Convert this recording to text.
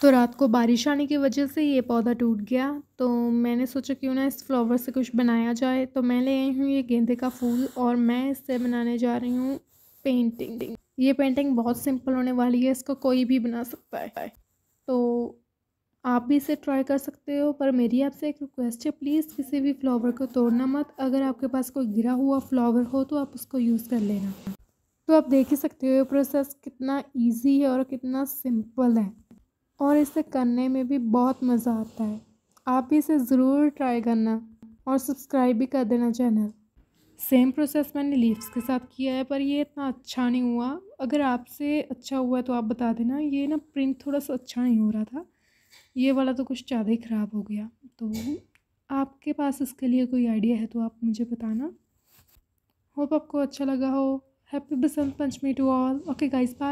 तो रात को बारिश आने की वजह से ये पौधा टूट गया तो मैंने सोचा क्यों ना इस फ्लावर से कुछ बनाया जाए तो मैं ले आई हूँ ये गेंदे का फूल और मैं इससे बनाने जा रही हूँ पेंटिंग ये पेंटिंग बहुत सिंपल होने वाली है इसको कोई भी बना सकता है तो आप भी इसे ट्राई कर सकते हो पर मेरी आपसे एक रिक्वेस्ट है प्लीज़ किसी भी फ्लावर को तोड़ना मत अगर आपके पास कोई गिरा हुआ फ्लावर हो तो आप उसको यूज़ कर लेना तो आप देख ही सकते हो ये प्रोसेस कितना इजी है और कितना सिंपल है और इसे करने में भी बहुत मज़ा आता है आप भी इसे ज़रूर ट्राई करना और सब्सक्राइब भी कर देना चैनल सेम प्रोसेस मैंने लीव्स के साथ किया है पर ये इतना अच्छा नहीं हुआ अगर आपसे अच्छा हुआ तो आप बता देना ये ना प्रिंट थोड़ा सा अच्छा नहीं हो रहा था ये वाला तो कुछ ज़्यादा ही ख़राब हो गया तो आपके पास इसके लिए कोई आइडिया है तो आप मुझे बताना होप आपको अच्छा लगा हो happy Basant Panchami to all okay guys bye